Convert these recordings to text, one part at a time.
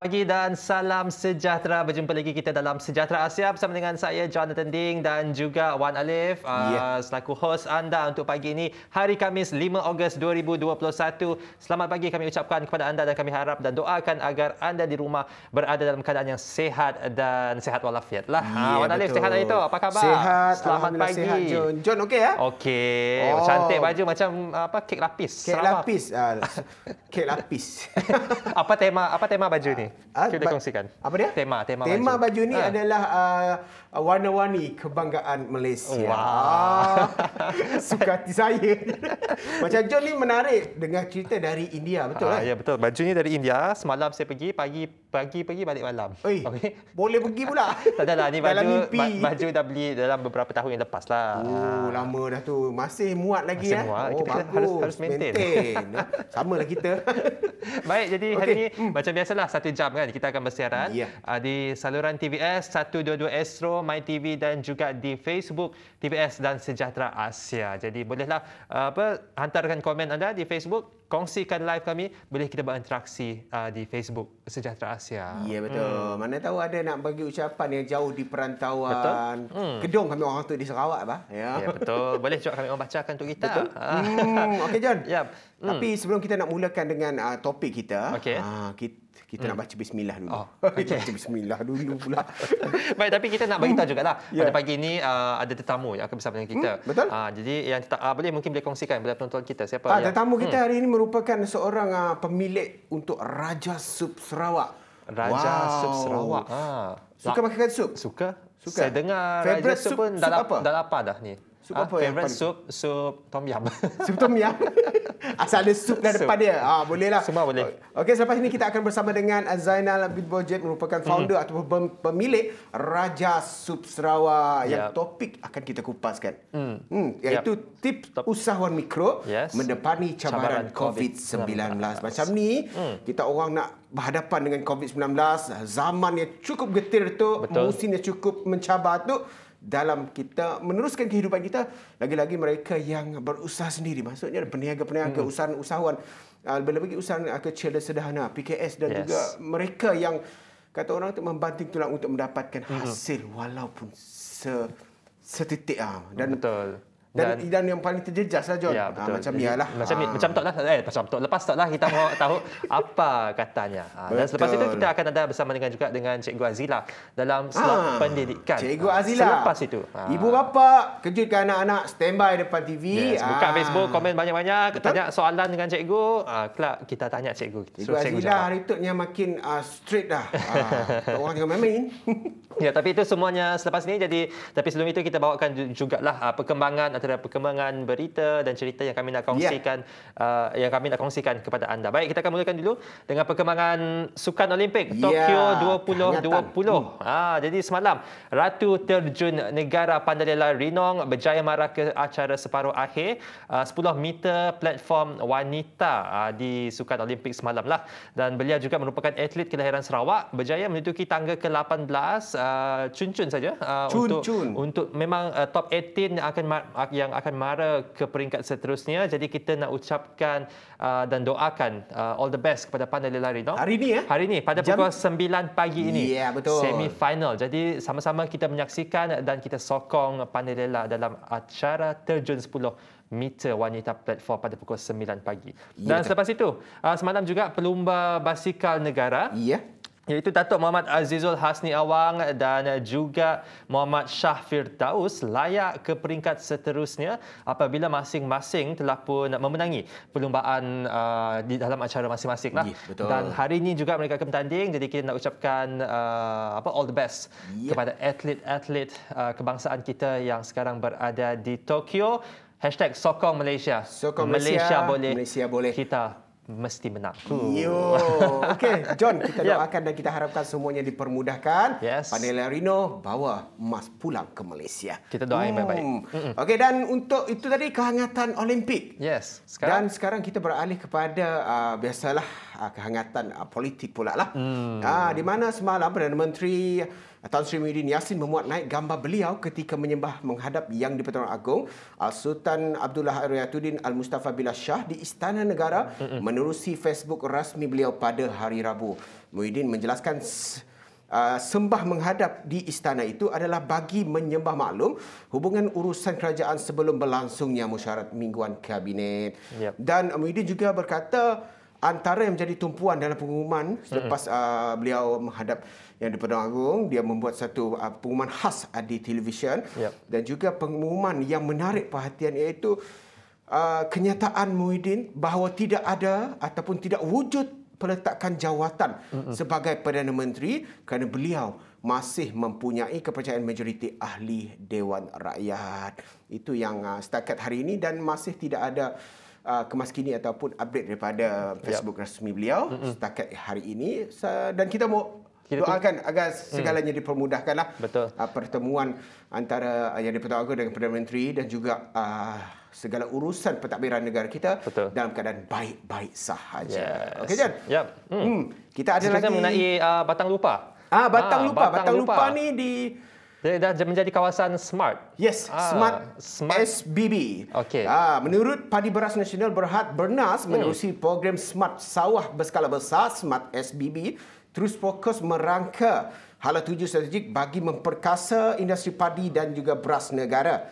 pagi dan salam sejahtera. Berjumpa lagi kita dalam Sejahtera Asia bersama dengan saya Jonathan Ding dan juga Wan Alif yeah. uh, ya. selaku hos anda untuk pagi ini hari Kamis 5 Ogos 2021. Selamat pagi kami ucapkan kepada anda dan kami harap dan doakan agar anda di rumah berada dalam keadaan yang sehat dan sehat walafiat. Lah. Yeah, ya, Wan Alif sehat hari itu? Apa khabar? Sehat. Selamat pagi. Sehat, John Jun okey ya? Okey. Oh. Cantik baju macam apa kek lapis. Kek Sarawak. lapis. Uh, kek lapis. apa tema apa tema baju ni? Ah, Kita ba- kongsikan. Apa dia? Tema, tema, tema baju. baju ni ha. adalah uh, warna-warni kebanggaan Malaysia. Wow. Suka hati saya. Macam John ni menarik dengan cerita dari India, betul ha, kan? Ya, betul. Baju ni dari India. Semalam saya pergi, pagi pagi pergi balik malam. Oi, okay. Boleh pergi pula. tak adalah, ni baju, dalam mimpi. baju dah beli dalam beberapa tahun yang lepas lah. Oh, ha. lama dah tu. Masih muat lagi. Masih eh? muat. Ya? Oh, kita bagus. harus, harus maintain. maintain. Eh? Sama lah kita. Baik, jadi okay. hari ni hmm. macam biasalah satu jam jam kan kita akan bersiaran yeah. Ya. di saluran TVS 122 Astro My TV dan juga di Facebook TVS dan Sejahtera Asia. Jadi bolehlah ah, apa hantarkan komen anda di Facebook kongsikan live kami boleh kita berinteraksi uh, ah, di Facebook Sejahtera Asia. Ya betul. Hmm. Mana tahu ada nak bagi ucapan yang jauh di perantauan. Betul. Hmm. Kedung hmm. kami orang tu di Sarawak apa? Ya. ya. betul. Boleh juga kami orang bacakan untuk kita. Betul. Ah. hmm. Okey John. Ya. Hmm. Tapi sebelum kita nak mulakan dengan uh, topik kita, okay. uh, kita kita hmm. nak baca bismillah dulu. Oh, okay. baca bismillah dulu pula. Baik tapi kita nak bagi tahu lah. yeah. pada pagi ini uh, ada tetamu yang akan bersama dengan kita. Hmm, betul. Uh, jadi yang tetamu, uh, boleh mungkin boleh kongsikan kepada penonton kita siapa ah, yang tetamu kita hmm. hari ini merupakan seorang uh, pemilik untuk Raja Sup Sarawak. Raja wow. Sup Sarawak. Ah. Suka makan sup? Suka. Suka. Saya dengar Favorite Raja Sup, pun sup apa? dah lapar dah ni. Sup apa favorite ya? Favorite sup soup tom yam. Sup tom yam. Asal ada sup dah depan dia. Ah, bolehlah. Semua boleh. Okey, selepas ini kita akan bersama dengan Zainal Abid Bojet merupakan founder mm. atau pemilik Raja Sup Sarawak yang yep. topik akan kita kupaskan. Mm. Hmm, iaitu yep. tips usahawan mikro yes. mendepani cabaran, cabaran COVID-19. covid Macam ni, mm. kita orang nak berhadapan dengan COVID-19, zaman yang cukup getir tu, Betul. musim yang cukup mencabar tu dalam kita meneruskan kehidupan kita lagi-lagi mereka yang berusaha sendiri maksudnya peniaga-peniaga hmm. usahawan usahawan lebih-lebih lagi usahawan ah, kecil dan sederhana PKS dan yes. juga mereka yang kata orang itu membanting tulang untuk mendapatkan hmm. hasil hmm. walaupun se setitik ah dan betul dan, dan, dan yang paling terjejas lah John. Ya, ha, macam ni lah. Macam, ha. macam tak lah. Eh, macam tak. Lepas tak lah kita mau tahu apa katanya. Ha, dan selepas itu kita akan ada bersama dengan juga dengan Cikgu Azila dalam slot ha, pendidikan. Cikgu Azila. Ha, selepas itu. Ha. Ibu bapa, kejutkan anak-anak standby depan TV. Yes, buka ha. Facebook, komen banyak-banyak. Betul? Tanya soalan dengan Cikgu. Ha, kelak kita tanya Cikgu. Cikgu so, Azila hari itu yang makin uh, straight dah. Ha, orang yang main-main. ya, tapi itu semuanya selepas ini. Jadi, tapi sebelum itu kita bawakan juga lah uh, perkembangan antara perkembangan berita dan cerita yang kami nak ya. kongsikan yeah. uh, yang kami nak kongsikan kepada anda. Baik, kita akan mulakan dulu dengan perkembangan Sukan Olimpik ya, Tokyo 2020. Hmm. Ah, jadi semalam Ratu Terjun Negara Pandalela Rinong berjaya mara ke acara separuh akhir uh, 10 meter platform wanita uh, di Sukan Olimpik semalam lah dan beliau juga merupakan atlet kelahiran Sarawak berjaya menduduki tangga ke-18 uh, cun-cun saja uh, cun-cun. untuk untuk memang uh, top 18 yang akan pihak yang akan mara ke peringkat seterusnya. Jadi kita nak ucapkan uh, dan doakan uh, all the best kepada pandai lari. No? Hari ini ya? Hari ini, pada Jam... pukul 9 pagi ini. Ya, yeah, betul. Semi-final. Jadi sama-sama kita menyaksikan dan kita sokong pandai lelah dalam acara Terjun 10 meter wanita platform pada pukul 9 pagi. Ya, Dan selepas itu, uh, semalam juga pelumba basikal negara ya iaitu Datuk Muhammad Azizul Hasni Awang dan juga Muhammad Shah Firdaus layak ke peringkat seterusnya apabila masing-masing telah pun memenangi perlumbaan uh, di dalam acara masing-masing lah. Yeah, dan hari ini juga mereka akan bertanding jadi kita nak ucapkan uh, apa all the best yeah. kepada atlet-atlet uh, kebangsaan kita yang sekarang berada di Tokyo. #SokongMalaysia Sokong Malaysia, Malaysia boleh. Malaysia boleh. Kita mesti menang. Yo. Okey, John, kita doakan dan kita harapkan semuanya dipermudahkan. Yes. Panela Rino bawa emas pulang ke Malaysia. Kita doakan hmm. baik-baik. Okey, dan untuk itu tadi kehangatan Olimpik. Yes. Sekarang. Dan sekarang kita beralih kepada uh, biasalah uh, kehangatan uh, politik pula lah. Mm. Uh, di mana semalam Perdana Menteri Tan Sri Muhyiddin Yassin memuat naik gambar beliau ketika menyembah menghadap Yang di-Pertuan Agong ah, Sultan Abdullah Ar Ariyatuddin Al-Mustafa Billah Shah di Istana Negara menerusi Facebook rasmi beliau pada hari Rabu. Muhyiddin menjelaskan Uh, sembah menghadap di istana itu adalah bagi menyembah maklum hubungan urusan kerajaan sebelum berlangsungnya musyarat mingguan kabinet. Yep. Dan Muhyiddin juga berkata antara yang menjadi tumpuan dalam pengumuman selepas uh, beliau menghadap yang di Pertama Agung dia membuat satu uh, pengumuman khas di televisyen yep. dan juga pengumuman yang menarik perhatian iaitu uh, kenyataan Muhyiddin bahawa tidak ada ataupun tidak wujud peletakan jawatan Mm-mm. sebagai Perdana Menteri kerana beliau masih mempunyai kepercayaan majoriti ahli Dewan Rakyat itu yang uh, setakat hari ini dan masih tidak ada Uh, kemas kini ataupun update daripada Facebook yep. rasmi beliau Mm-mm. setakat hari ini dan kita mau kita doakan tu... agar segalanya mm. dipermudahkanlah Betul. Uh, pertemuan antara uh, yang dipertua agung dengan Perdana Menteri dan juga segala urusan pentadbiran negara kita Betul. dalam keadaan baik-baik sahaja. Yes. Okey Jan. Yep. Mm. Hmm. Kita ada Sekiranya lagi mengenai uh, batang lupa. Ah batang ah, lupa, batang, batang lupa. lupa ni di dia dah menjadi kawasan smart. Yes, ah, smart, smart SBB. Okey. Ah, menurut Padi Beras Nasional Berhad Bernas hmm. menerusi program Smart Sawah Berskala Besar Smart SBB terus fokus merangka hala tuju strategik bagi memperkasa industri padi dan juga beras negara.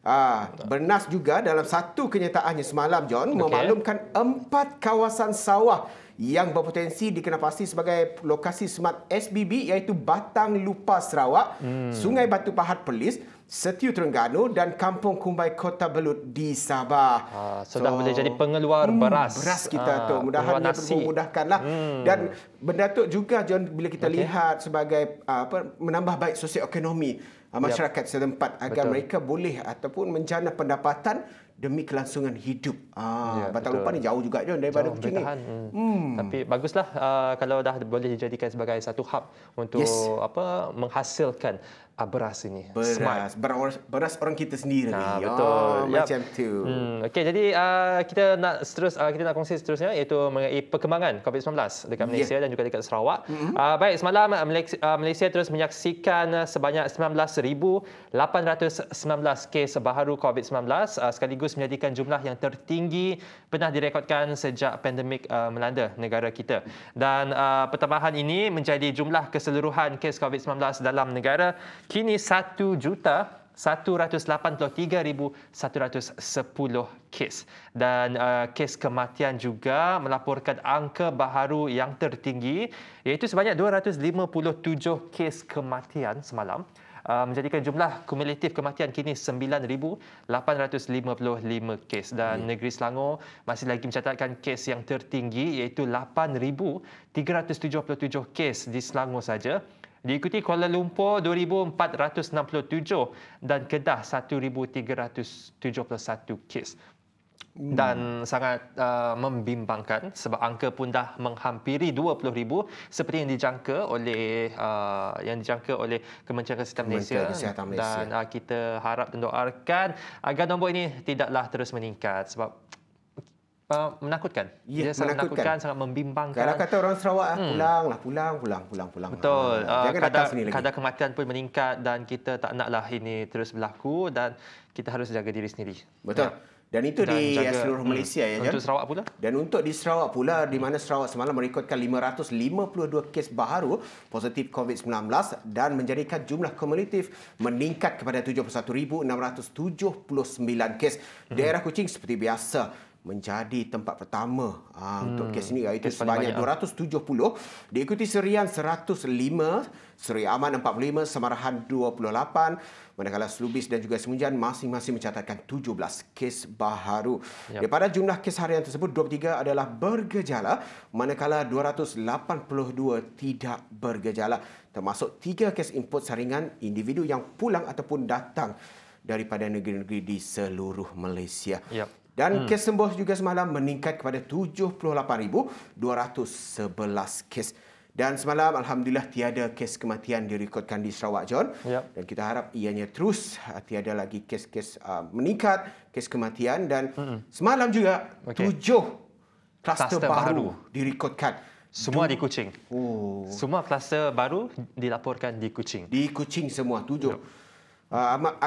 Ah, bernas juga dalam satu kenyataannya semalam John okay. memaklumkan empat kawasan sawah yang berpotensi dikenalpasti sebagai lokasi smart SBB iaitu Batang Lupa Sarawak, hmm. Sungai Batu Pahat Perlis, Setiu Terengganu dan Kampung Kumbai Kota Belud di Sabah. Ah, sudah so, jadi pengeluar hmm, beras. Beras kita ah, tu mudah-mudahan dia memudahkanlah hmm. dan benda tu juga John bila kita okay. lihat sebagai ah, apa menambah baik ekonomi. Ah, masyarakat yep. setempat agar betul. mereka boleh ataupun menjana pendapatan demi kelangsungan hidup. Ah, ya, batang lupa ni jauh juga John, daripada jauh, Kuching ni. Hmm. Hmm. Tapi baguslah uh, kalau dah boleh dijadikan sebagai satu hub untuk yes. apa menghasilkan uh, beras ini. Beras. Smart. beras, beras orang kita sendiri. Nah, betul. Oh, macam tu. Hmm, okay, jadi uh, kita nak terus uh, kita nak kongsi seterusnya iaitu mengenai perkembangan COVID-19 dekat ya. Malaysia yeah. dan juga dekat Sarawak. Mm-hmm. Uh, baik, semalam Malaysia, uh, Malaysia terus menyaksikan sebanyak 19,819 kes baharu COVID-19 uh, sekaligus menjadikan jumlah yang tertinggi pernah direkodkan sejak pandemik uh, melanda negara kita. Dan uh, pertambahan ini menjadi jumlah keseluruhan kes COVID-19 dalam negara kini 1 juta 183,110 kes dan uh, kes kematian juga melaporkan angka baharu yang tertinggi iaitu sebanyak 257 kes kematian semalam uh, menjadikan jumlah kumulatif kematian kini 9,855 kes dan yeah. Hmm. negeri Selangor masih lagi mencatatkan kes yang tertinggi iaitu 8,377 kes di Selangor saja diikuti Kuala Lumpur 2467 dan Kedah 1371 kes. Hmm. Dan sangat uh, membimbangkan sebab angka pun dah menghampiri 20,000 seperti yang dijangka oleh uh, yang dijangka oleh Kementerian Kesihatan Malaysia. Malaysia dan uh, kita harap dan doakan agar nombor ini tidaklah terus meningkat sebab menakutkan. Ya, dia sangat menakutkan, sangat membimbangkan. Kalau kata orang Sarawak ah, hmm. pulang lah, pulang, pulang, pulang, pulang. Betul. Ha, uh, kadar, kadar kematian pun meningkat dan kita tak naklah ini terus berlaku dan kita harus jaga diri sendiri. Betul. Ya. Dan itu dan di jaga, seluruh hmm. Malaysia hmm, ya. Untuk Sarawak pula. Dan untuk di Sarawak pula hmm. di mana Sarawak semalam merekodkan 552 kes baru positif COVID-19 dan menjadikan jumlah kumulatif meningkat kepada 71679 kes. Hmm. Daerah Kuching seperti biasa menjadi tempat pertama ha, hmm. untuk kes ini iaitu kes sebanyak 270 diikuti Serian 105 Seri Aman 45 Semarahan 28 manakala Selubis dan juga Semunjan masing-masing mencatatkan 17 kes baharu yep. daripada jumlah kes harian tersebut 23 adalah bergejala manakala 282 tidak bergejala termasuk 3 kes input saringan individu yang pulang ataupun datang daripada negeri-negeri di seluruh Malaysia yep. Dan hmm. kes sembuh juga semalam meningkat kepada 78,211 kes. Dan semalam, Alhamdulillah, tiada kes kematian direkodkan di Sarawak, John. Yep. Dan kita harap ianya terus uh, tiada lagi kes-kes uh, meningkat, kes kematian. Dan Mm-mm. semalam juga, okay. tujuh kluster baru, baru direkodkan. Semua du- di Kuching. Oh. Semua kluster baru dilaporkan di Kuching. Di Kuching semua, tujuh. Yep. Uh, amat,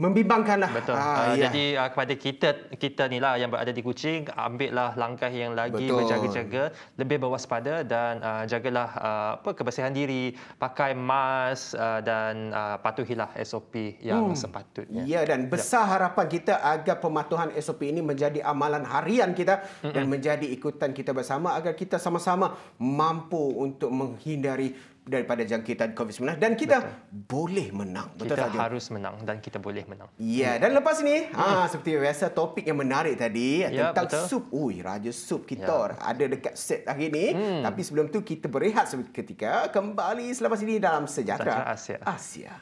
membimbangkanlah. Betul. Ha, uh, ya. Jadi uh, kepada kita kita ni lah yang berada di kucing ambil lah langkah yang lagi berjaga-jaga, lebih berwaspada dan uh, jagalah uh, apa kebersihan diri, pakai mask uh, dan uh, patuhilah SOP yang hmm. sepatutnya. Ya dan ya. besar harapan kita agar pematuhan SOP ini menjadi amalan harian kita Mm-mm. dan menjadi ikutan kita bersama agar kita sama-sama mampu untuk menghindari daripada jangkitan COVID-19 dan kita Betul. boleh menang. Betul kita tak, harus menang dan kita boleh menang. Ya, yeah. Hmm. dan lepas ni, ha yeah. seperti biasa topik yang menarik tadi yeah, ya, tentang betul. sup. Ui, raja sup kita yeah. ada dekat set hari ni. Mm. Tapi sebelum tu kita berehat seketika kembali selepas ini dalam sejarah Asia. Asia.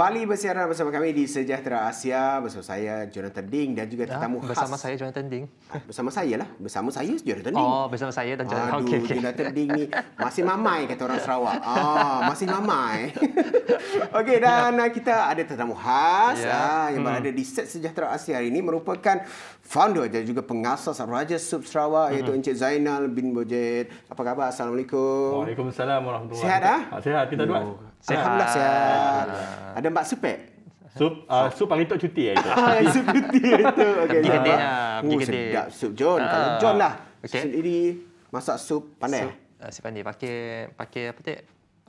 kembali bersiaran bersama kami di Sejahtera Asia bersama saya Jonathan Ding dan juga ah, tetamu ya, khas. Bersama saya Jonathan Ding. Bersama saya lah. Bersama saya Jonathan Ding. Oh, bersama saya dan Jonathan. Aduh, okay, okay. Jonathan Ding ni masih mamai kata orang Sarawak. Ah, masih mamai. Okey dan ya. kita ada tetamu khas ya. ah, yang hmm. berada di set Sejahtera Asia hari ini merupakan founder dan juga pengasas Raja Sub Sarawak hmm. iaitu Encik Zainal bin Bojet. Apa khabar? Assalamualaikum. Waalaikumsalam warahmatullahi. Ah? wabarakatuh Sihat ah? Sihat kita dua. Sehat. Alhamdulillah sehat. Ah. Ada Mbak Supek? Sup, uh, sup paling tak cuti ya itu. Ah, sup cuti lah itu. Okay. Pergi kedai lah. Uh, sedap sup John. Ah. Kalau John lah. Okay. Sendiri masak sup pandai? Sup. Uh, ah, si pandai. Pakai, pakai apa tu?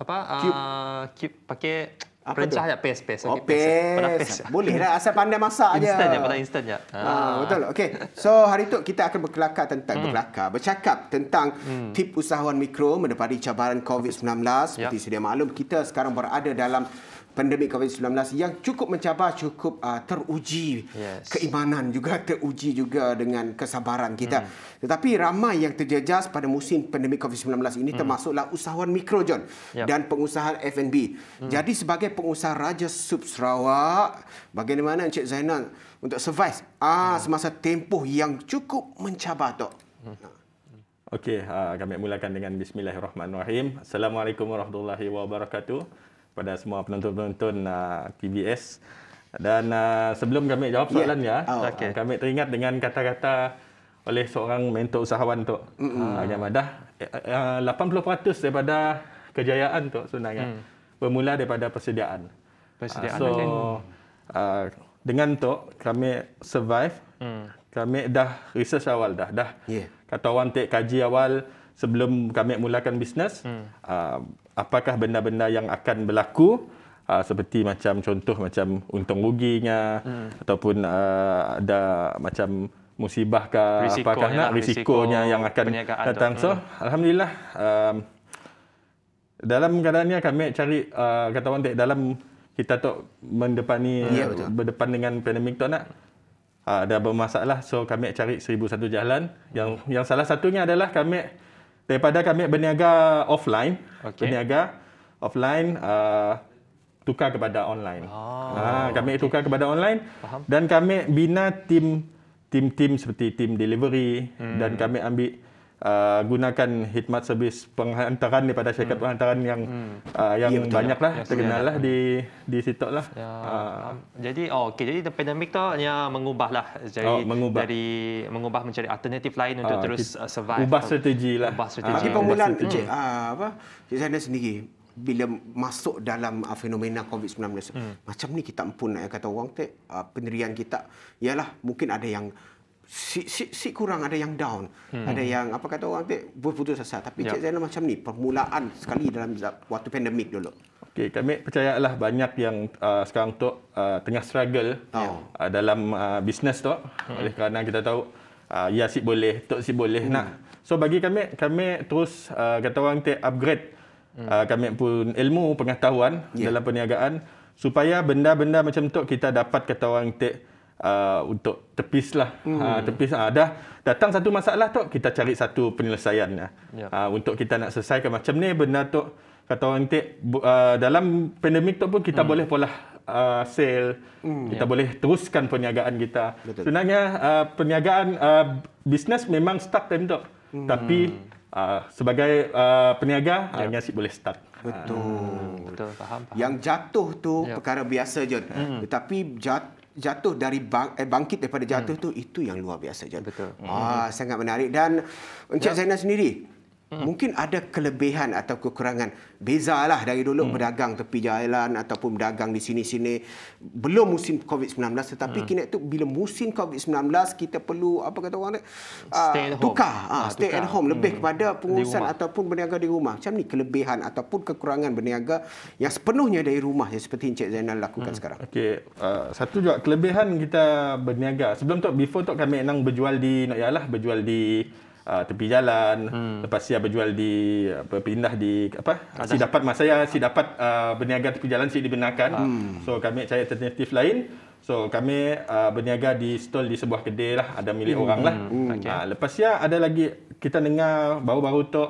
Apa? Cube. Uh, cube. Pakai apa perancah je, paste, paste. Oh, okay, oh, paste. paste. paste. Boleh lah, asal pandai masak aja. Instant ya, pandai instant ya. Ah. ah. Betul. Okay, so hari tu kita akan berkelakar tentang, hmm. berkelakar, bercakap tentang hmm. tip usahawan mikro menepati cabaran COVID-19. Ya. Seperti ya. sedia maklum, kita sekarang berada dalam pandemik COVID-19 yang cukup mencabar, cukup uh, teruji yes. keimanan juga, teruji juga dengan kesabaran kita. Mm. Tetapi ramai yang terjejas pada musim pandemik COVID-19 ini mm. termasuklah usahawan mikrojon yep. dan pengusaha F&B. Mm. Jadi sebagai pengusaha Raja Sub Sarawak, bagaimana Encik Zainal untuk survive ah, hmm. semasa tempoh yang cukup mencabar, Tok? Mm. Okey, ah, kami mulakan dengan bismillahirrahmanirrahim. Assalamualaikum warahmatullahi wabarakatuh kepada semua penonton-penonton uh, ah, PBS. Dan uh, sebelum kami jawab ya. soalan ya, yeah. oh, okay. uh, kami teringat dengan kata-kata oleh seorang mentor usahawan tu. Mm-hmm. Uh, Madah, 80% daripada kejayaan tu sebenarnya mm. bermula daripada persediaan. Persediaan uh, so, uh, dengan tu kami survive. Mm. Kami dah research awal dah, dah. Yeah. Kata orang tek kaji awal, sebelum kami mulakan bisnes hmm. uh, apakah benda-benda yang akan berlaku uh, seperti macam contoh macam untung ruginya hmm. ataupun uh, ada macam musibah ke apakah lah, nak risikonya risiko yang akan datang so hmm. alhamdulillah um, dalam keadaan ni kami cari uh, kata orang dalam kita tu mendepani hmm. yeah, ya, berdepan dengan pandemik tu nak uh, ada bermasalah so kami cari 1001 jalan yang yang salah satunya adalah kami daripada kami berniaga offline, okay. berniaga offline uh, tukar kepada online. oh, uh, kami okay. tukar kepada online Faham. dan kami bina tim tim-tim seperti tim delivery hmm. dan kami ambil uh, gunakan khidmat servis penghantaran daripada hmm. syarikat hmm. penghantaran yang hmm. uh, yang yeah, banyaklah yeah. terkenal yeah. lah di di situ lah. Yeah. Ya, uh. Jadi oh, okey jadi pandemik tu yang mengubah lah dari oh, mengubah. dari mengubah mencari alternatif lain untuk ah, uh, terus survive. Ubah strategi lah. Ubah strategi. Ah, Bagi pemulaan hmm. uh, apa cik saya sendiri bila masuk dalam uh, fenomena COVID-19 hmm. macam ni kita pun nak kata orang tak uh, penderian kita ialah mungkin ada yang si, si, si kurang ada yang down, hmm. ada yang apa kata orang tu berputus asa. Tapi yep. Ya. Cik Zainal macam ni permulaan sekali dalam waktu pandemik dulu. Okey, kami percayalah banyak yang uh, sekarang tu uh, tengah struggle oh. uh, dalam uh, bisnes tu. Hmm. Oleh kerana kita tahu uh, ya si boleh, tok si boleh hmm. nak. So bagi kami kami terus uh, kata orang tu upgrade hmm. uh, kami pun ilmu pengetahuan yeah. dalam perniagaan supaya benda-benda macam tu kita dapat kata orang tu uh, untuk tepis lah. Hmm. Uh, tepis uh, dah datang satu masalah tu kita cari satu penyelesaian lah. Uh, untuk kita nak selesaikan macam ni benar tu kata orang tik uh, ah, dalam pandemik tu pun kita hmm. boleh pola uh, ah, sale hmm. kita yeah. boleh teruskan perniagaan kita. Betul. Sebenarnya uh, perniagaan uh, bisnes memang start time dok, Hmm. Tapi uh, sebagai uh, peniaga yeah. hanya sih boleh start. Betul. Hmm. Betul faham, faham. Yang jatuh tu yeah. perkara biasa je. Hmm. Tetapi jatuh jatuh dari bang, eh, bangkit daripada jatuh hmm. tu itu yang luar biasa. Jatuh. Betul. Ah hmm. sangat menarik dan Encik ya. Zainal sendiri mungkin ada kelebihan atau kekurangan. Bezalah dari dulu hmm. berdagang tepi jalan ataupun berdagang di sini-sini belum musim COVID-19 tetapi hmm. kini itu bila musim COVID-19 kita perlu apa kata orang ni uh, ah, tukar ah, ah stay tukar. at home lebih hmm. kepada pengurusan ataupun berniaga di rumah. Macam ni kelebihan ataupun kekurangan berniaga yang sepenuhnya dari rumah ya seperti Encik Zainal lakukan hmm. sekarang. Okey, uh, satu juga kelebihan kita berniaga. Sebelum tu before tu kami enang berjual di Nak ialah berjual di uh, tepi jalan hmm. lepas siap berjual di berpindah di apa si dapat masa ya si dapat uh, berniaga tepi jalan si dibenarkan hmm. so kami cari alternatif lain so kami uh, berniaga di stall di sebuah kedai lah ada milik hmm. orang lah hmm. hmm. okay. uh, lepas ya ada lagi kita dengar baru-baru tu uh,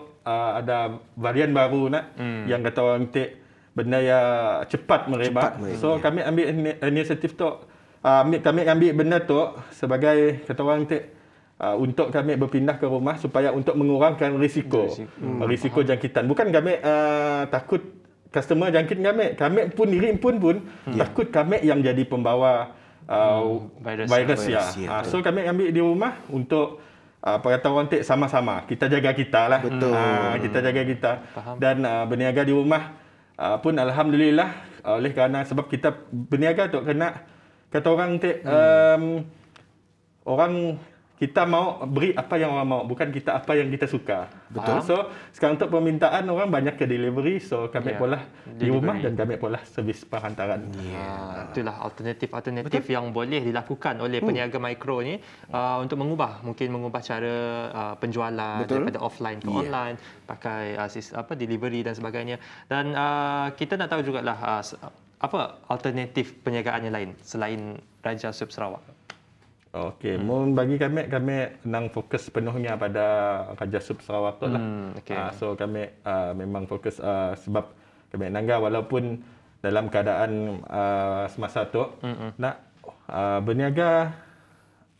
ada varian baru nak hmm. yang kata orang tek benda ya cepat merebak so ya. kami ambil inisiatif tu uh, kami ambil benda tu sebagai kata orang tek uh, untuk kami berpindah ke rumah supaya untuk mengurangkan risiko hmm. hmm. risiko jangkitan bukan kami uh, takut customer jangkit kami kami pun diri pun pun hmm. takut kami yang jadi pembawa uh, hmm. virus, virus ya, virus, Uh, so kami ambil di rumah untuk uh, perkataan orang tek sama-sama kita jaga kita lah betul uh, kita jaga kita Faham. dan uh, berniaga di rumah uh, pun alhamdulillah oleh kerana sebab kita berniaga untuk kena kata orang tek hmm. um, orang kita mau beri apa yang orang mau bukan kita apa yang kita suka betul ah, so sekarang untuk permintaan orang banyak ke delivery so kami yeah. Ya. pula di rumah dan kami pula servis perhantaran yeah. Ya. uh, itulah alternatif alternatif yang boleh dilakukan oleh hmm. peniaga mikro ni uh, untuk mengubah mungkin mengubah cara uh, penjualan betul. daripada offline ke yeah. online pakai uh, sis, apa delivery dan sebagainya dan uh, kita nak tahu jugalah uh, apa alternatif peniagaan yang lain selain Raja Sub Sarawak Okey, hmm. mohon bagi kami kami nang fokus sepenuhnya pada Raja Sub Sarawak tu lah. Hmm, okay. uh, ah, so kami uh, memang fokus uh, sebab kami nangga walaupun dalam keadaan uh, semasa tu hmm. nak uh, berniaga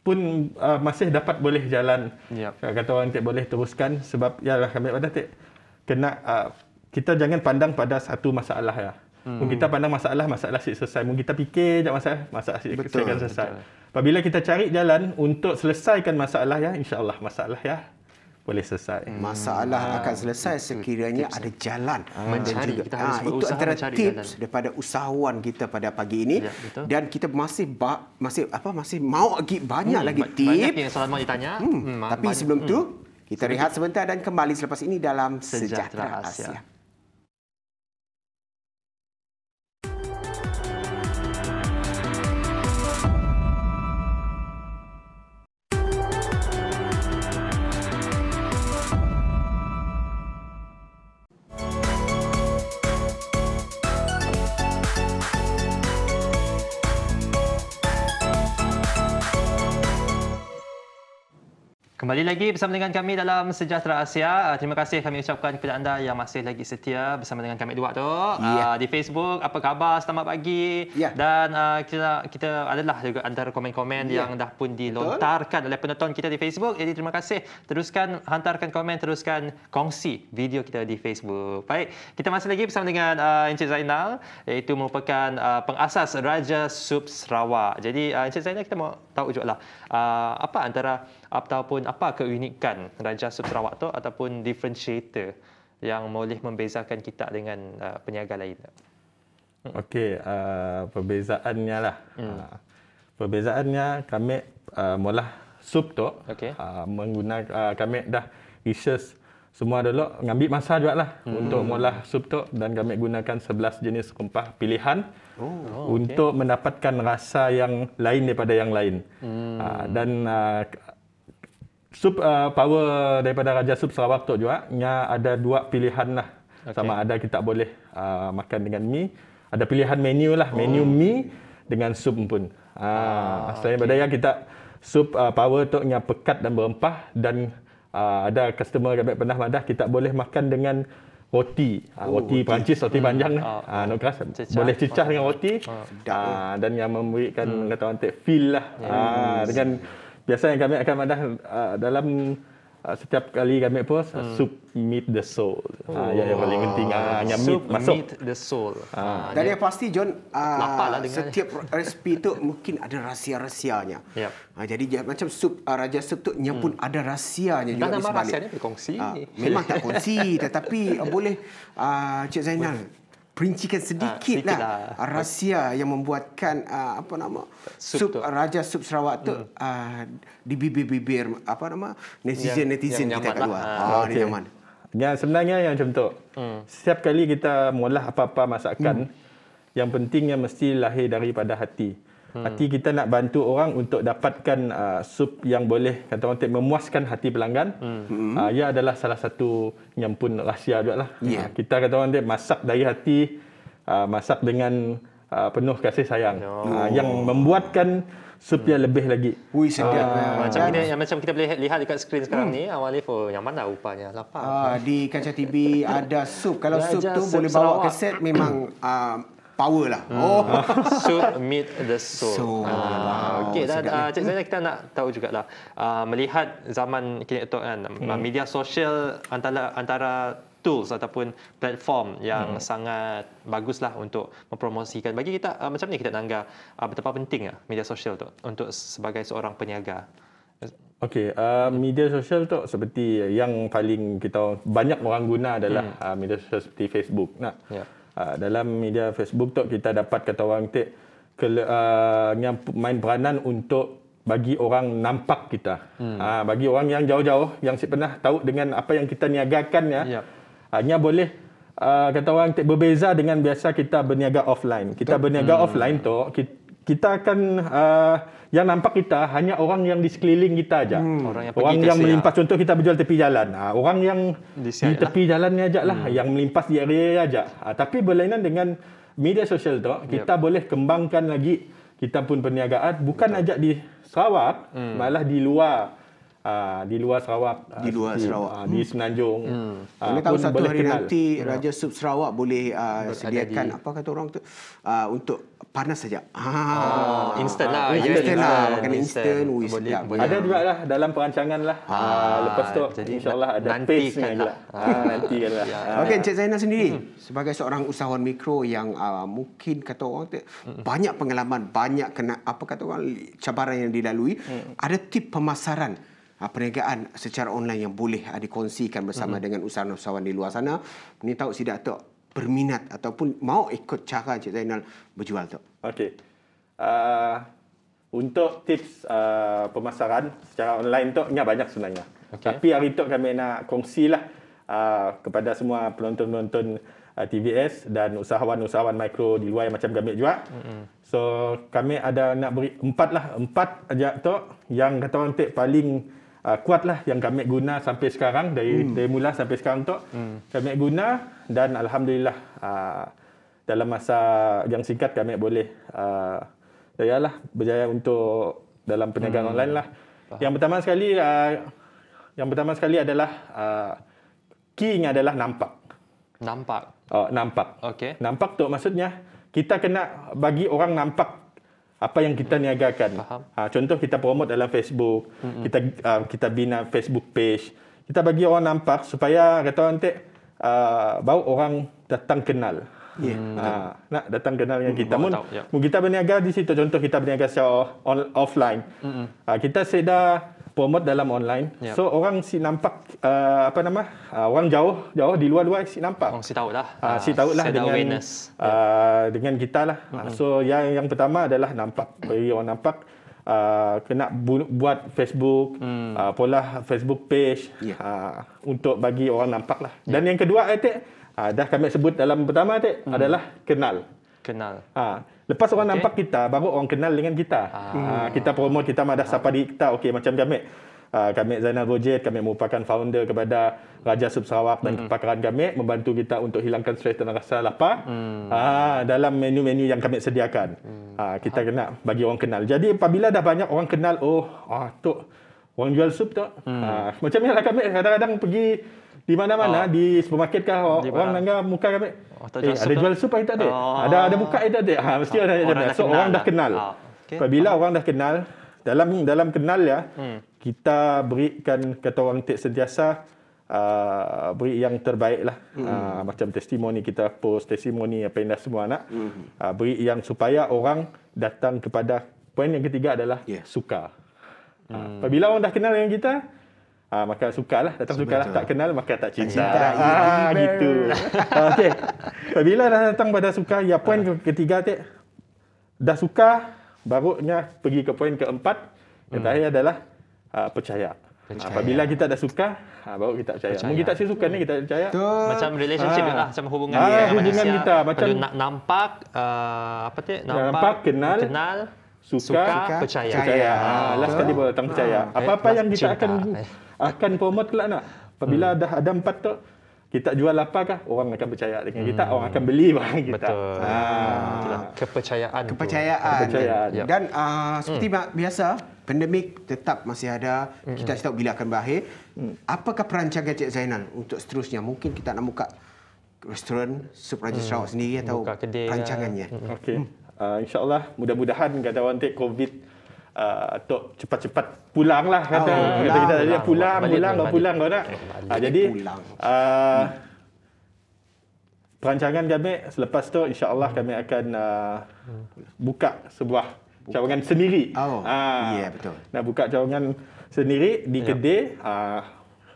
pun uh, masih dapat boleh jalan. Yep. Kata orang tak boleh teruskan sebab ya lah kami pada tak kena uh, kita jangan pandang pada satu masalah ya. Hmm. Mungkin kita pandang masalah, masalah asyik selesai. Mungkin kita fikir je masalah, masalah asyik betul, akan selesai. Apabila kita cari jalan untuk selesaikan masalah ya, insyaAllah masalah ya boleh selesai. Hmm. Masalah akan selesai sekiranya tips. ada jalan. Ah. Mencari, kita harus ah, itu antara tips jalan. daripada usahawan kita pada pagi ini. Ya, Dan kita masih masih apa masih mau lagi banyak hmm, lagi tips. Banyak yang selalu ditanya. Hmm. Hmm. Tapi banyak. sebelum hmm. kita sebelum rehat sebentar dan kembali selepas ini dalam Sejahtera, Sejahtera Asia. Kembali lagi bersama dengan kami dalam Sejahtera Asia. Ah, terima kasih kami ucapkan kepada anda yang masih lagi setia bersama dengan kami dua tu. Yeah. Ya. Di Facebook, apa khabar selamat pagi. Yeah. Dan ah, kita, kita adalah juga antara komen-komen yeah. yang dah pun dilontarkan Betul. oleh penonton kita di Facebook. Jadi terima kasih. Teruskan hantarkan komen, teruskan kongsi video kita di Facebook. Baik, kita masih lagi bersama dengan ah, Encik Zainal. Iaitu merupakan pengasas Raja Sub Sarawak. Jadi Encik Zainal kita mau tahu juga lah apa antara ataupun apa keunikan Raja Sarawak tu ataupun differentiator yang boleh membezakan kita dengan uh, peniaga lain. Hmm. Okey, uh, perbezaannya lah. Hmm. Uh, perbezaannya kami uh, mula sup tu okay. uh, menggunakan uh, kami dah research semua dulu ngambil masa juga lah hmm. untuk mula sup tu dan kami gunakan 11 jenis kumpah pilihan oh, oh untuk okay. mendapatkan rasa yang lain daripada yang lain. Hmm. Uh, dan uh, sub uh, power daripada Raja Sub Sarawak tu juga nya ada dua pilihan lah okay. sama ada kita boleh uh, makan dengan mi ada pilihan menu lah menu oh. mi dengan sup pun ah uh, selain okay. kita sup uh, power tu nya pekat dan berempah dan uh, ada customer kami pernah madah kita boleh makan dengan roti uh, oh, roti Perancis, roti hmm. panjang lah ah uh, keras cicah. boleh cicah dengan roti uh, dan yang memberikan hmm. kata orang feel lah yeah. uh, dengan yes. Biasa yang kami akan madah uh, dalam uh, setiap kali kami post, ah, hmm. soup meet the soul. oh. uh, yang, yang paling penting uh, yang meet masuk meet the soul. Uh, Dan yang pasti John uh, setiap resipi tu mungkin ada rahsia-rahsianya. Yep. Uh, jadi macam soup uh, raja sup tu yang pun hmm. ada rahsianya Dan nama rahsianya dikongsi. Uh, memang tak kongsi tetapi uh, boleh uh, Cik Zainal perincikan ah, sedikit ha, lah rahsia yang membuatkan uh, apa nama sup, sup raja sub Sarawak tu uh, di bibir-bibir apa nama netizen netizen kita kat luar. Ha. Oh, okay. nyaman. Lah. Yang ya, sebenarnya yang contoh Hmm. Setiap kali kita mulah apa-apa masakan, hmm. yang pentingnya mesti lahir daripada hati. Hmm. Hati kita nak bantu orang untuk dapatkan uh, sup yang boleh kata orang memuaskan hati pelanggan. Hmm. Uh, ia adalah salah satu yang pun rahsia juga lah. Yeah. Uh, ya. kita kata orang masak dari hati, uh, masak dengan uh, penuh kasih sayang. No. Ya. Uh, yang membuatkan sup yang hmm. lebih lagi. Ui, uh, ah, macam, kita, yang macam kita boleh lihat dekat skrin sekarang hmm. ni, awal lift, oh, yang mana rupanya, lapar. Uh, di Kaca TV ada sup. Kalau sup tu sup boleh bawa ke set memang... Uh, power lah. Hmm. Oh. Suit meet the soul. So, uh, ah, wow. Ah, okay, dan uh, Cik Zainal kita nak tahu juga lah uh, melihat zaman kini itu kan hmm. media sosial antara antara tools ataupun platform yang hmm. sangat baguslah untuk mempromosikan. Bagi kita uh, macam ni kita nangga uh, betapa penting uh, media sosial tu untuk sebagai seorang peniaga. Okey, uh, media sosial tu seperti yang paling kita banyak orang guna adalah hmm. uh, media sosial seperti Facebook. Nah. Yeah uh, dalam media Facebook tu kita dapat kata orang tu ke uh, ah, yang main peranan untuk bagi orang nampak kita. Hmm. Uh, bagi orang yang jauh-jauh yang si pernah tahu dengan apa yang kita niagakan ya. Yep. Hanya uh, boleh uh, kata orang berbeza dengan biasa kita berniaga offline. Kita berniaga hmm. offline tu kita kita akan uh, yang nampak kita hanya orang yang di sekeliling kita aja. Hmm. Orang yang, orang yang melimpas contoh kita berjual tepi jalan. Uh, orang yang di, di tepi jalan ni aja lah hmm. yang melimpas di area aja. Uh, tapi berlainan dengan media sosial tu kita yep. boleh kembangkan lagi kita pun perniagaan bukan Betul. ajak di Sarawak hmm. malah di luar uh, di luar Sarawak uh, di luar Sarawak uh, di hmm. Semenanjung hmm. uh, tahu satu hari kenal. nanti ya. Raja Sub Sarawak boleh uh, sediakan apa kata orang tu uh, untuk panas saja ah, ah, instant lah ya, instant, instant lah, lah makan instant, instant. Ya, boleh, ada juga lah dalam perancangan lah ah, lepas tu jadi, insyaAllah ada nanti pace kan lah. nanti kan lah ya. Okay, Encik Zainal sendiri hmm. sebagai seorang usahawan mikro yang uh, mungkin kata orang tu hmm. banyak pengalaman banyak kena apa kata orang cabaran yang dilalui hmm. ada tip pemasaran Ah, perniagaan secara online yang boleh uh, dikongsikan bersama mm-hmm. dengan usahawan-usahawan di luar sana. Ini tahu si Dato' berminat ataupun mau ikut cara Encik Zainal berjual tu. Okey. Uh, untuk tips uh, pemasaran secara online tu ingat banyak sebenarnya. Okay. Tapi hari tu kami nak kongsilah uh, kepada semua penonton-penonton uh, TVS dan usahawan-usahawan mikro di luar yang macam kami juga. Mm-hmm. So kami ada nak beri empat lah. Empat ajak tu yang kata orang paling uh, ah, kuat lah yang kami guna sampai sekarang dari hmm. dari mula sampai sekarang tu hmm. kami guna dan alhamdulillah uh, dalam masa yang singkat kami boleh uh, lah berjaya untuk dalam perniagaan hmm. online lah. Faham. Yang pertama sekali uh, yang pertama sekali adalah uh, key adalah nampak. Nampak. Oh, nampak. Okey. Nampak tu maksudnya kita kena bagi orang nampak apa yang kita niagakan. Ha, contoh kita promote dalam Facebook, Mm-mm. kita uh, kita bina Facebook page, kita bagi orang nampak supaya kata nanti uh, bau orang datang kenal. Yeah. Mm. Ha, nak datang kenal dengan kita. Mm-hmm. Mungkin ya. yeah. kita berniaga di situ. Contoh kita berniaga secara offline. Mm-hmm. Ha, kita sedar promote dalam online. Yep. So orang si nampak uh, apa nama? Uh, orang jauh jauh di luar-luar si nampak. Orang si tahu lah. Ah, ah, uh, si tahu lah dengan uh, dengan kita lah. Mm-hmm. So yang yang pertama adalah nampak. Jadi orang nampak uh, kena bu- buat Facebook, mm. uh, pola Facebook page yeah. uh, untuk bagi orang nampak lah. Yeah. Dan ya. yang kedua ada uh, dah kami sebut dalam pertama tek mm. adalah kenal kenal. Ha. Lepas orang okay. nampak kita, baru orang kenal dengan kita. Ah. Ha. Kita promote, kita madah ah. siapa di kita. Okey, macam kami. Uh, ah, kami Zainal Rojet, kami merupakan founder kepada Raja Sub Sarawak dan mm-hmm. kepakaran kami membantu kita untuk hilangkan stres dan rasa lapar mm. uh, dalam menu-menu yang kami sediakan. Mm. Uh, kita ha. kena bagi orang kenal. Jadi apabila dah banyak orang kenal, oh, ah, tu orang jual sup tu. Mm. Uh, macam ni lah kami kadang-kadang pergi di mana-mana, oh. di supermarket kah, orang dengar muka kami, Oh, eh, ada jual eh? sup tak ada? Oh. Ada ada buka ada tak? Ha mesti oh. ada ada. Orang so dah orang dah kenal. Oh. Ah, okay. Bila oh. orang dah kenal, dalam dalam kenal ya. Hmm. Kita berikan kata orang tak sentiasa uh, beri yang terbaik lah. Hmm. Uh, macam testimoni kita post testimoni apa yang dah semua nak. Hmm. Uh, beri yang supaya orang datang kepada poin yang ketiga adalah yeah. suka. Hmm. bila orang dah kenal dengan kita, Ah, makan suka lah. Datang suka lah. Tak kenal, maka tak cinta. Tak cinta. Ah, gitu. Ah, okey. Eh, bila dah datang pada suka, ya poin ah. ketiga, Tik. Dah suka, barunya pergi ke poin keempat. Yang hmm. adalah uh, percaya. percaya. Apabila kita dah suka, uh, baru kita percaya. percaya. Mungkin tak saya suka hmm. ni, kita percaya. Tuh. Macam relationship ah. lah. Macam hubungan, ah, dia, hubungan, hubungan kita. Macam Perlu nak nampak, uh, apa tu? Nampak, nampak, kenal. kenal. Suka, suka, percaya. percaya. Ah, last kali boleh datang percaya. Eh, Apa-apa yang kita akan eh akan promote kelak nak. Apabila hmm. dah ada empat tu, kita jual apa kah? Orang akan percaya dengan kita, hmm. orang akan beli barang kita. Betul. Ha. Kepercayaan. Kepercayaan. Kepercayaan. Dan, yep. dan uh, seperti hmm. biasa, pandemik tetap masih ada. Hmm. Kita tak tahu bila akan berakhir. Hmm. Apakah perancangan Cik Zainal untuk seterusnya? Mungkin kita nak buka restoran Sup Raja hmm. Sarawak sendiri atau lah. perancangannya. Okay. Uh, ah, InsyaAllah, mudah-mudahan kata orang COVID-19 untuk uh, cepat-cepat pulang lah kata oh, kata kita tadi pulang pulang kau pulang kau pulang, ah, pulang, nak uh, jadi hmm. uh, perancangan kami selepas tu insya Allah hmm. kami akan uh, hmm. buka sebuah buka. cawangan sendiri oh uh, ya yeah, betul nak buka cawangan sendiri di yep. Ya. kedai uh,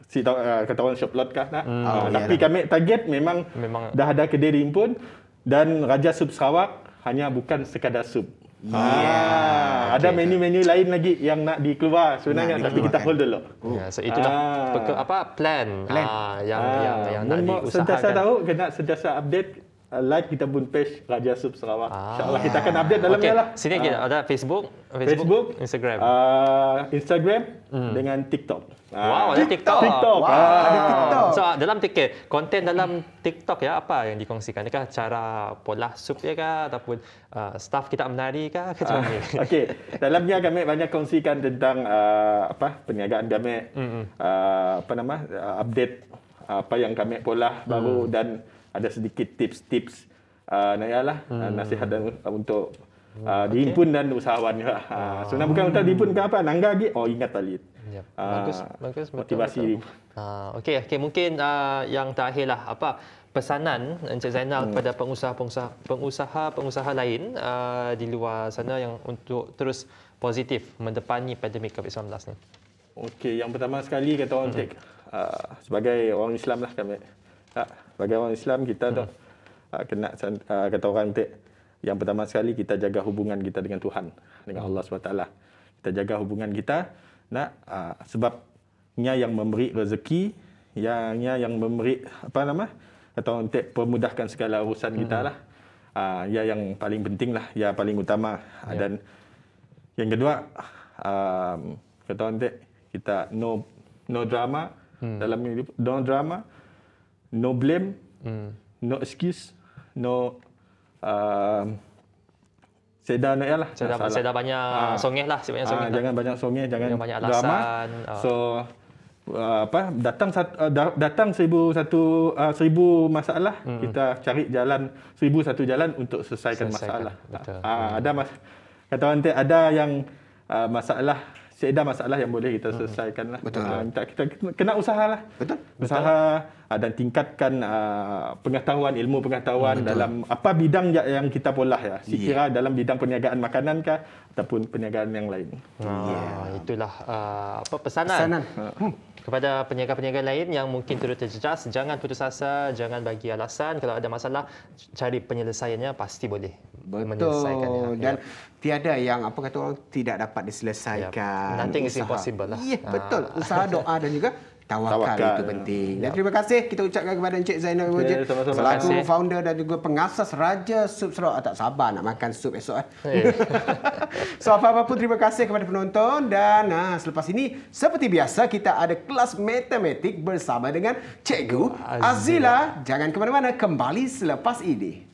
si uh, kata orang shop lot kah nak hmm. Ah, oh, uh, tapi kami target memang, memang dah ada kedai di impun dan raja sub sawak hanya bukan sekadar sub Ya. Yeah. Ada okay. menu-menu lain lagi yang nak dikeluar sebenarnya nak tapi kita hold dulu. Ya, so itulah ah. apa plan, plan. Ah, yang, ah. yang yang yang nak diusahakan. Sentiasa tahu kena sentiasa update Eh, like kita pun page Raja Sub Sarawak. Ah. InsyaAllah kita akan update dalam okay. lah. Sini kita ah. ada Facebook, Facebook, Facebook Instagram. Uh, Instagram hmm. dengan TikTok. Ah. Wow, ada TikTok. TikTok. Wow. Ada TikTok. So, dalam Tiket, konten dalam TikTok ya apa yang dikongsikan? Adakah cara pola sup ya kah ataupun uh, staff kita menari kah ke uh, Okey, dalamnya kami banyak kongsikan tentang uh, apa perniagaan kami. Mm-hmm. Uh, apa nama? Uh, update apa yang kami pola baru mm. dan ada sedikit tips-tips uh, Naya lah uh, hmm. nasihat dan uh, untuk uh, hmm, okay. diimpun dan usahawan lah. Uh, so hmm. bukan untuk diimpun ke apa? Nangga lagi? Oh ingat tadi. Yep. Uh, bagus, bagus. Motivasi. Betul, Uh, ha, okay, okay. Mungkin uh, yang terakhir lah apa pesanan Encik Zainal hmm. kepada pengusaha-pengusaha pengusaha-pengusaha lain uh, di luar sana yang untuk terus positif mendepani pandemik COVID-19 ni. Okey, yang pertama sekali kata orang hmm. uh, sebagai orang Islam lah kami. Uh, Sebagai orang Islam kita hmm. tak uh, kena uh, kata orang tak yang pertama sekali kita jaga hubungan kita dengan Tuhan dengan hmm. Allah SWT. Kita jaga hubungan kita nak uh, sebabnya yang memberi rezeki, yangnya yang memberi apa nama? Kata orang tak permudahkan segala urusan hmm. kita lah. Uh, ya yang paling penting lah, ya paling utama ya. dan yang kedua um, kata orang kita no no drama hmm. dalam hidup no drama no blame, mm. no excuse, no um, saya dah nak lah. Saya dah, saya dah banyak ha. songeh lah. Banyak ah, songeh ha, jangan banyak songeh, jangan, banyak alasan. drama. Oh. So, uh, apa datang satu uh, datang seribu satu uh, seribu masalah hmm. kita cari jalan seribu satu jalan untuk selesaikan, selesaikan. masalah Betul. Ha, ada mas kata nanti ada yang uh, masalah ada masalah yang boleh kita hmm. selesaikan lah. Betul. Uh, kita, kita kena usahalah, lah. Betul. Usaha uh, dan tingkatkan uh, pengetahuan, ilmu pengetahuan Betul. dalam apa bidang ya, yang kita polah ya. Sekira yeah. dalam bidang perniagaan makanan kah ataupun perniagaan yang lain. Oh, yeah. Itulah uh, apa pesanan. Pesanan. Uh. Hmm. Kepada peniaga-peniaga lain yang mungkin turut terjejas, jangan putus asa, jangan bagi alasan. Kalau ada masalah, cari penyelesaiannya pasti boleh Betul. menyelesaikannya. Dan ya. tiada yang apa kata orang tidak dapat diselesaikan. Ya. Nothing usaha. is impossible lah. Ya, betul. Ah. Usaha doa dan juga Tawakal, tawakal itu penting. Dan ya. terima kasih kita ucapkan kepada Encik Zainal Wajid okay, selaku founder dan juga pengasas Raja Sup Sarawak. Ah, tak sabar nak makan sup esok. Eh. eh. so apa-apa pun terima kasih kepada penonton dan nah, selepas ini seperti biasa kita ada kelas matematik bersama dengan Cikgu Azila. Azila. Jangan ke mana-mana kembali selepas ini.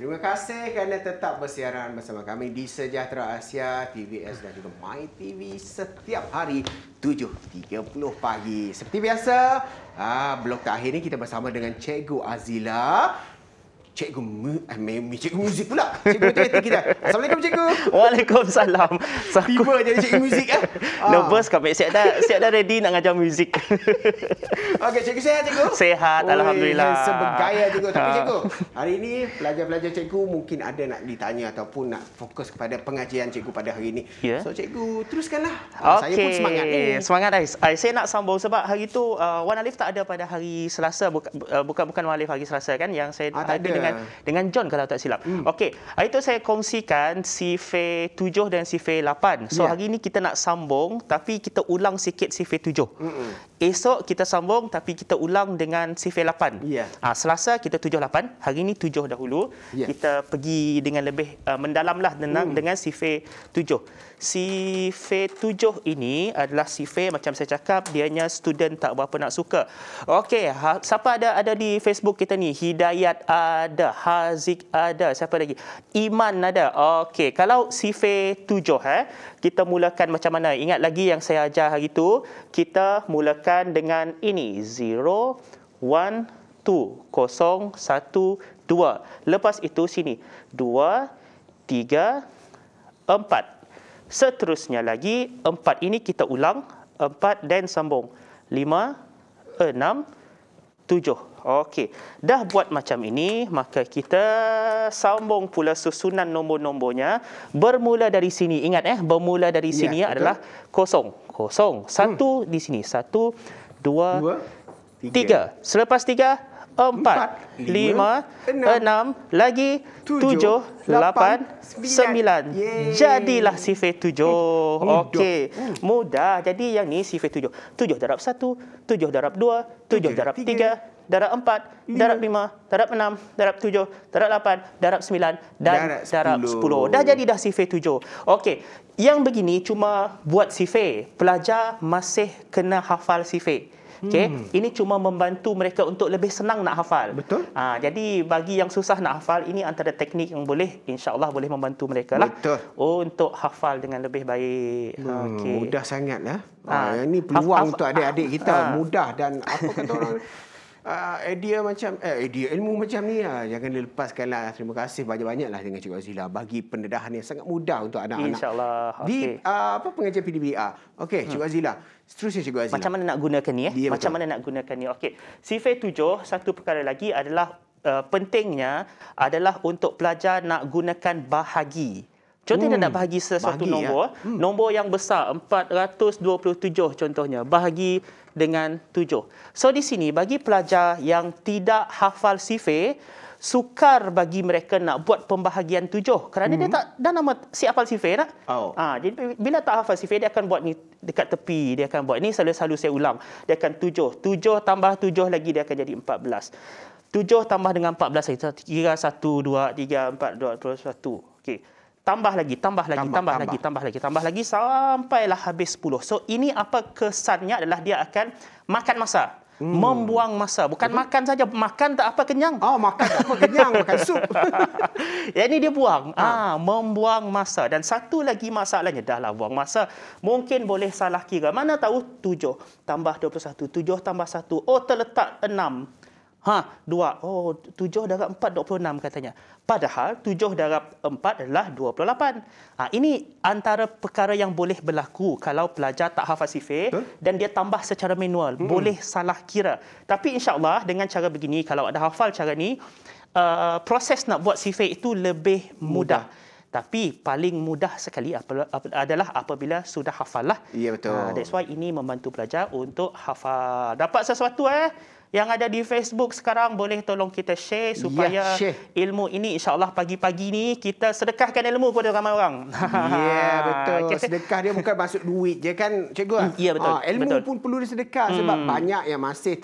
Terima kasih kerana tetap bersiaran bersama kami di Sejahtera Asia TVS dan juga My TV setiap hari 7.30 pagi. Seperti biasa, ah, blok terakhir ini kita bersama dengan Cikgu Azila Cikgu mu, eh, cikgu muzik pula. Cikgu tadi kita. Assalamualaikum cikgu. Waalaikumsalam. Tiba jadi cikgu muzik ah. Nervous kami Pak Siap dah, siap dah ready nak ngajar muzik. Okey, cikgu sehat cikgu? Sehat, Oi, alhamdulillah. Sebegaya cikgu. Tapi ha. cikgu, hari ini pelajar-pelajar cikgu mungkin ada nak ditanya ataupun nak fokus kepada pengajian cikgu pada hari ini. Yeah. So cikgu, teruskanlah. Ah, okay. Saya pun semangat ni. Semangat guys. Saya nak sambung sebab hari itu uh, Wan Alif tak ada pada hari Selasa bukan uh, bukan, bukan Wan Alif hari Selasa kan yang saya ha, ada dengan dengan dengan John kalau tak silap. Mm. Okey, itu saya kongsikan sifir 7 dan sifir 8. So yeah. hari ini kita nak sambung tapi kita ulang sikit sifir 7. Mm -mm. Esok kita sambung tapi kita ulang dengan sifir 8. Yeah. Ya. Ha, Selasa kita 7 8, hari ini 7 dahulu. Yeah. Kita pergi dengan lebih uh, mendalamlah hmm. dengan mm. dengan sifir 7. Si Fe 7 ini adalah si Fe macam saya cakap dianya student tak berapa nak suka. Okey, ha, siapa ada ada di Facebook kita ni? Hidayat ada, Hazik ada, siapa lagi? Iman ada. Okey, kalau si Fe 7 eh, kita mulakan macam mana? Ingat lagi yang saya ajar hari tu, kita mulakan dengan ini. 0 1 2 2. Lepas itu sini. 2 3 4. Seterusnya lagi, empat ini kita ulang. Empat dan sambung. Lima, enam, tujuh. Okey, dah buat macam ini, maka kita sambung pula susunan nombor-nombornya. Bermula dari sini, ingat eh, bermula dari ya, sini ya, adalah betul. kosong. Kosong. Satu hmm. di sini. Satu, dua, dua tiga. tiga. Selepas tiga, empat, lima, enam, lagi tujuh, lapan, sembilan. Jadilah sifir tujuh. Okey, hmm. mudah. Jadi yang ni sifir tujuh. Tujuh darab satu, tujuh darab dua, tujuh darab tiga, darab empat, darab lima, darab enam, darab tujuh, darab lapan, darab sembilan, dan darab sepuluh. Dah jadi dah sifir tujuh. Okey, yang begini cuma buat sifir. Pelajar masih kena hafal sifir. Okey, hmm. ini cuma membantu mereka untuk lebih senang nak hafal. Betul. Ha, jadi bagi yang susah nak hafal, ini antara teknik yang boleh insya-Allah boleh membantu mereka lah. Betul. Oh, untuk hafal dengan lebih baik. Ha, hmm, Okey. Mudah sangatlah. Ha, ha, ini peluang haf- haf- untuk adik-adik kita ha. mudah dan apa kata orang uh, idea macam eh, idea ilmu macam ni lah. jangan dilepaskanlah terima kasih banyak-banyaklah dengan Cik Azila bagi pendedahan yang sangat mudah untuk anak-anak insyaallah okay. di uh, apa pengajian PDBA okey Cik hmm. Azila seterusnya Cik Azila macam mana nak gunakan ni eh ya, macam betul. mana nak gunakan ni okey sifat tujuh satu perkara lagi adalah Uh, pentingnya adalah untuk pelajar nak gunakan bahagi Contohnya hmm. nak bahagi sesuatu bahagi, ya. nombor. Ya? Hmm. Nombor yang besar, 427 contohnya. Bahagi dengan 7. So di sini, bagi pelajar yang tidak hafal sifir, sukar bagi mereka nak buat pembahagian 7. Kerana hmm. dia tak dah nama si hafal sifir dah. Oh. Ha, jadi bila tak hafal sifir, dia akan buat ni dekat tepi. Dia akan buat ni selalu-selalu saya ulang. Dia akan 7. 7 tambah 7 lagi dia akan jadi 14. 7 tambah dengan 14 kita kira 1 2 3 4 2 21. Okey tambah lagi tambah lagi tambah, tambah, tambah lagi tambah lagi tambah lagi sampailah habis 10. So ini apa kesannya adalah dia akan makan masa. Hmm. Membuang masa. Bukan Betul. makan saja, makan tak apa kenyang. Oh, makan tak apa kenyang, makan sup. ya ini dia buang. Ha. Ah, membuang masa dan satu lagi masalahnya dahlah buang masa. Mungkin boleh salah kira. Mana tahu 7 tambah 21 7 tambah 1 oh terletak 6. Ha, dua. Oh, tujuh darab empat, dua puluh enam katanya. Padahal tujuh darab empat adalah dua puluh lapan. Ha, ini antara perkara yang boleh berlaku kalau pelajar tak hafal sifir huh? dan dia tambah secara manual. Hmm. Boleh salah kira. Tapi insyaAllah dengan cara begini, kalau ada hafal cara ini, uh, proses nak buat sifir itu lebih mudah. mudah. Tapi paling mudah sekali adalah apabila sudah hafal lah. Ya, betul. Uh, that's why ini membantu pelajar untuk hafal. Dapat sesuatu eh? yang ada di Facebook sekarang boleh tolong kita share supaya ya, share. ilmu ini insyaallah pagi-pagi ni kita sedekahkan ilmu kepada ramai orang. Ya betul. Okay. Sedekah dia bukan masuk duit je kan cikgu. Ah? Mm, ya betul. Ha, ilmu betul. pun perlu disedekah sebab hmm. banyak yang masih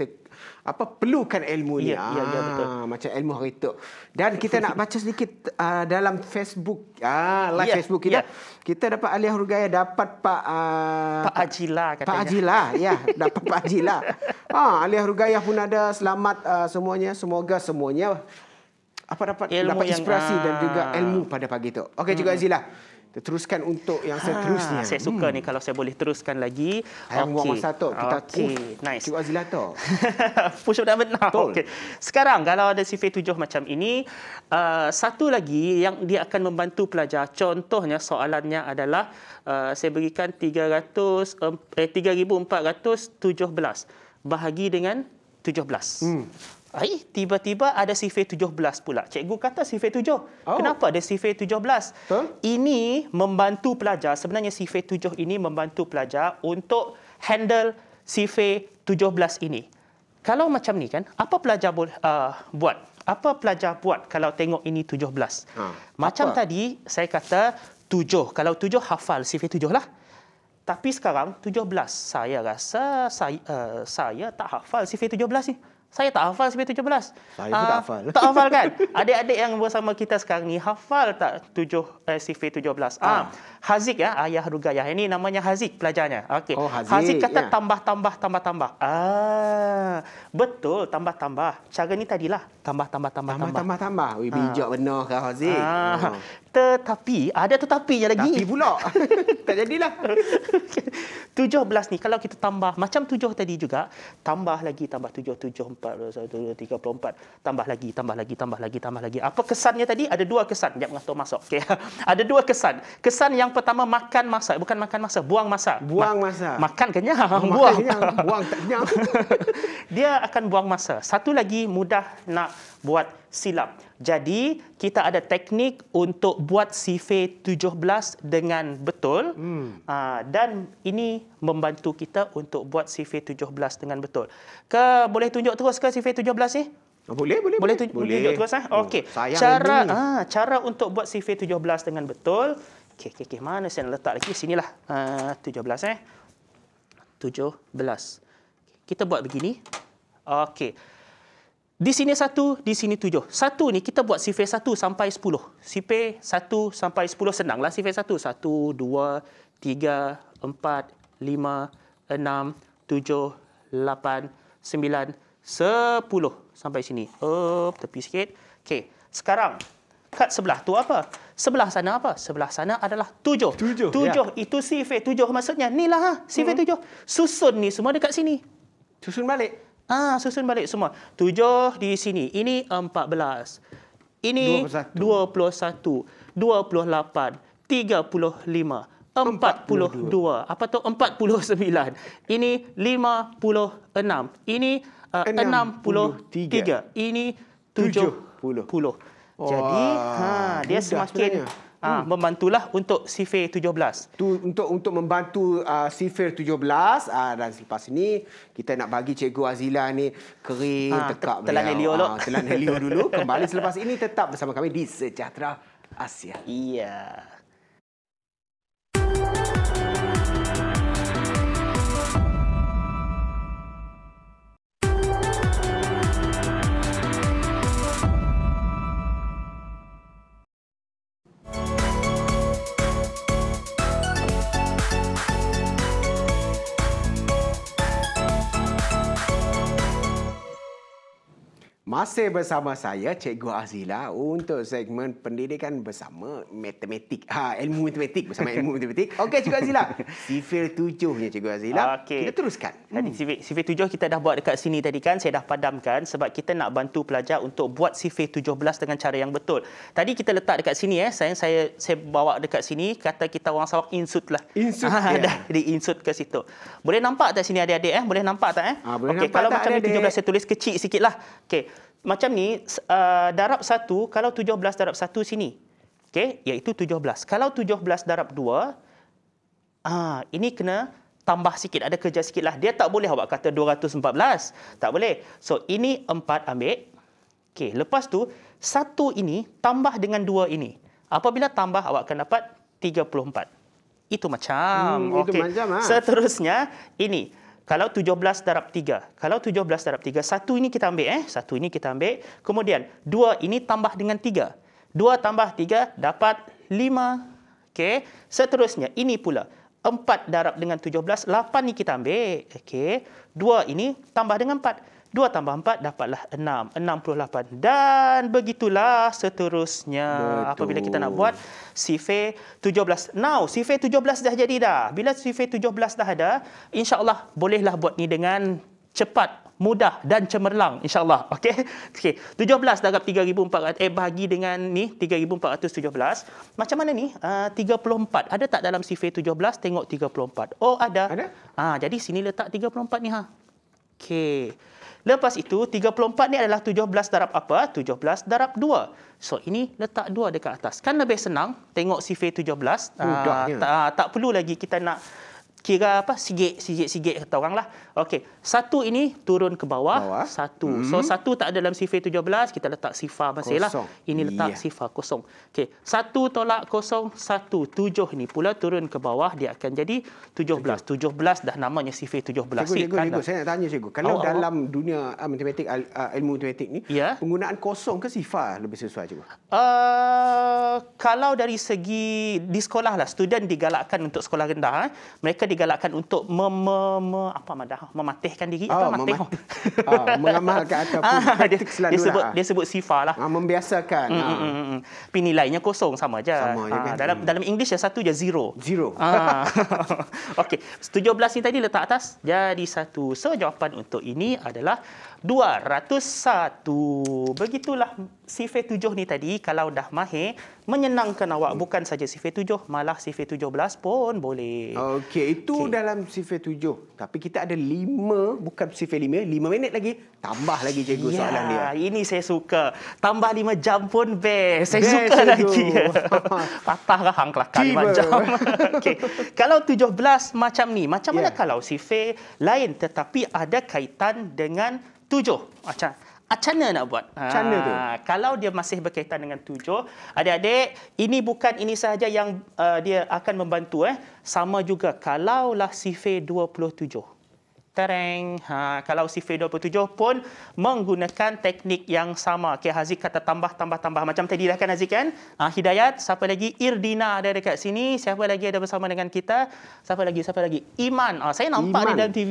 apa perlukan ilmu ni. Ya, ya, ya betul. Ah, macam ilmu hari tu. Dan kita nak baca sedikit uh, dalam Facebook ah live ya, Facebook kita. Ya. Kita dapat Alia Hurgaya dapat Pak uh, Pak Ajila katanya. Pak lah, ya, dapat Pak Ajila. lah. ah, Alia Hurgaya pun ada selamat uh, semuanya. Semoga semuanya apa dapat dapat inspirasi yang, dan juga ilmu pada pagi tu. Okey hmm. juga Azila teruskan untuk yang ha, seterusnya. Ha, saya suka hmm. ni kalau saya boleh teruskan lagi. Ayam okay. buang masa tu. Kita okay. push. Nice. Cik Azila tu. push up dah benar. Okay. Sekarang kalau ada sifir tujuh macam ini, uh, satu lagi yang dia akan membantu pelajar. Contohnya soalannya adalah uh, saya berikan 300, eh, 3,417 bahagi dengan 17. Hmm. Hai, tiba-tiba ada sifir 17 pula. Cikgu kata sifir 7. Oh. Kenapa ada sifir 17? Huh? Ini membantu pelajar, sebenarnya sifir 7 ini membantu pelajar untuk handle sifir 17 ini. Kalau macam ni kan, apa pelajar bu- uh, buat? Apa pelajar buat kalau tengok ini 17? Ha, macam apa? tadi saya kata 7. Kalau 7 hafal sifir 7 lah. Tapi sekarang 17 saya rasa saya, uh, saya tak hafal sifir 17 ni. Saya tak hafal SB17. Saya pun ah, tak hafal. Tak hafal kan? Adik-adik yang bersama kita sekarang ni hafal tak tujuh eh, SB17? Ah. Uh. Hazik ya ayah Rugayah. Ini namanya Hazik pelajarnya. Okey. Oh, Haziq. Haziq kata ya. tambah tambah tambah tambah. Ah betul tambah tambah. Cara ni tadilah tambah tambah tambah tambah. Tambah tambah tambah. tambah. bijak benar kan Haziq. Ah. Oh. Tetapi ada tetapinya lagi. Tapi pula. tak jadilah. belas ni kalau kita tambah macam tujuh tadi juga tambah lagi tambah tujuh tujuh 7 7 tiga puluh empat tambah lagi tambah lagi tambah lagi tambah lagi apa kesannya tadi ada dua kesan jap masuk Okay. ada dua kesan kesan yang pertama makan masa bukan makan masa buang masa buang masa makan kenyang makan buang buang kenyang dia akan buang masa satu lagi mudah nak buat silap jadi kita ada teknik untuk buat CV 17 dengan betul hmm. uh, dan ini membantu kita untuk buat CV 17 dengan betul ke boleh tunjuk terus ke CV 17 ni eh? boleh boleh boleh boleh tunjuk boleh. terus eh? okey oh, cara ini. ah cara untuk buat CV 17 dengan betul Okey, okay, okay. mana saya nak letak lagi? Sinilah. Ah, uh, 17 eh. 17. Okay. Kita buat begini. Okey. Di sini satu, di sini tujuh. Satu ni kita buat sifir satu sampai sepuluh. Sifir satu sampai sepuluh. Senanglah sifir satu. Satu, dua, tiga, empat, lima, enam, tujuh, lapan, sembilan, sepuluh. Sampai sini. Up, tepi sikit. Okay. sekarang kat sebelah tu apa? Sebelah sana apa? Sebelah sana adalah tujuh. Tujuh. Tujuh. Ya. Itu sifat tujuh maksudnya. Inilah ha, sifat hmm. tujuh. Susun ni semua dekat sini. Susun balik? Ah, Susun balik semua. Tujuh di sini. Ini empat belas. Ini dua puluh satu. Dua puluh lapan. Tiga puluh lima. Empat puluh dua. Apa tu? Empat puluh sembilan. Ini lima puluh enam. Ini eh, enam puluh tiga. Ini tujuh puluh. Jadi ha, Wah, ha dia semakin ha, hmm. membantulah untuk Sifir 17. Tu untuk untuk membantu uh, Sifir 17 uh, dan selepas ini kita nak bagi Cikgu Azila ni kering ha, tekak te- telan helio ha, telan helio dulu kembali selepas ini tetap bersama kami di Sejahtera Asia. Iya. Yeah. Masih bersama saya Cikgu Azila untuk segmen pendidikan bersama matematik. Ha, ilmu matematik bersama ilmu matematik. Okey Cikgu Azila. Sifir tujuhnya Cikgu Azila. Okay. Kita teruskan. Tadi hmm. sifir, sifir tujuh kita dah buat dekat sini tadi kan. Saya dah padamkan sebab kita nak bantu pelajar untuk buat sifir tujuh belas dengan cara yang betul. Tadi kita letak dekat sini eh. Saya saya saya bawa dekat sini kata kita orang Sarawak insut lah. Insut. Ha, dah di insut ke situ. Boleh nampak tak sini adik-adik eh? Boleh nampak tak eh? Ha, boleh okay, kalau tak macam ni tujuh belas saya tulis kecil sikit lah. Okay macam ni uh, darab 1 kalau 17 darab 1 sini. Okey, iaitu 17. Kalau 17 darab 2 ah uh, ini kena tambah sikit ada kerja sikitlah. Dia tak boleh awak kata 214. Tak boleh. So ini 4 ambil. Okey, lepas tu satu ini tambah dengan dua ini. Apabila tambah awak akan dapat 34. Itu macam. Hmm, okay. Itu macam lah. Seterusnya ini. Kalau 17 darab 3. Kalau 17 darab 3, satu ini kita ambil. eh Satu ini kita ambil. Kemudian, dua ini tambah dengan tiga. Dua tambah tiga dapat lima. Okay. Seterusnya, ini pula. Empat darab dengan 17, lapan ini kita ambil. Okay. Dua ini tambah dengan empat. 2 tambah 4 dapatlah 6. 68. Dan begitulah seterusnya. Betul. Apabila kita nak buat CV 17. Now, CV 17 dah jadi dah. Bila CV 17 dah ada, insyaAllah bolehlah buat ni dengan cepat mudah dan cemerlang insyaallah okey okey 17 dapat 3400 eh bagi dengan ni 3417 macam mana ni ah, uh, 34 ada tak dalam CV 17 tengok 34 oh ada ada ah jadi sini letak 34 ni ha okey Lepas itu, 34 ni adalah 17 darab apa? 17 darab 2. So, ini letak 2 dekat atas. Kan lebih senang tengok sifir 17. Uh, tak, ah, tak perlu lagi kita nak kira apa sigit sigit sigit kata orang lah. Okey, satu ini turun ke bawah, bawah. satu. Hmm. So satu tak ada dalam sifir 17, kita letak sifar masihlah Ini letak yeah. sifar kosong. Okey, satu tolak kosong, satu tujuh ni pula turun ke bawah, dia akan jadi 17. 17 dah namanya sifir 17. Cikgu, cikgu, kan? cikgu. Saya nak tanya cikgu, kalau oh, oh, oh. dalam oh. dunia uh, matematik, uh, ilmu matematik ni, yeah. penggunaan kosong ke sifar lah lebih sesuai cikgu? Uh, kalau dari segi di sekolah lah, student digalakkan untuk sekolah rendah, eh, mereka digalakkan untuk mem, mem, apa madah mematihkan diri oh, atau ah, matih mema- ah, mengamalkan ataupun ah, dia, dia sebut dia sebut sifar lah ah, membiasakan mm, mm, mm, mm. nilainya kosong sama aja ah, kan? dalam dalam english ya satu je zero zero ah. okey 17 ni tadi letak atas jadi satu so jawapan untuk ini adalah 201. Begitulah sifir tujuh ni tadi kalau dah mahir menyenangkan awak hmm. bukan saja sifir tujuh malah sifir tujuh belas pun boleh. Okey itu okay. dalam sifir tujuh tapi kita ada lima bukan sifir lima lima minit lagi tambah lagi cikgu yeah, soalan dia. Ini saya suka tambah lima jam pun best saya best suka itu. lagi. Patah lah hang kelakar lima jam. Okey kalau tujuh belas macam ni macam yeah. mana kalau sifir lain tetapi ada kaitan dengan tujuh. Macam macam mana nak buat? Macam mana tu? Ah, kalau dia masih berkaitan dengan tujuh, adik-adik, ini bukan ini sahaja yang uh, dia akan membantu. eh. Sama juga, kalaulah sifir 27 tereng. Ha, kalau si 27 pun menggunakan teknik yang sama. Okay, Haziq kata tambah-tambah-tambah. Macam tadi dah kan Haziq kan? Ha, Hidayat, siapa lagi? Irdina ada dekat sini. Siapa lagi ada bersama dengan kita? Siapa lagi? Siapa lagi? Iman. Ha, saya nampak Iman. di dalam TV.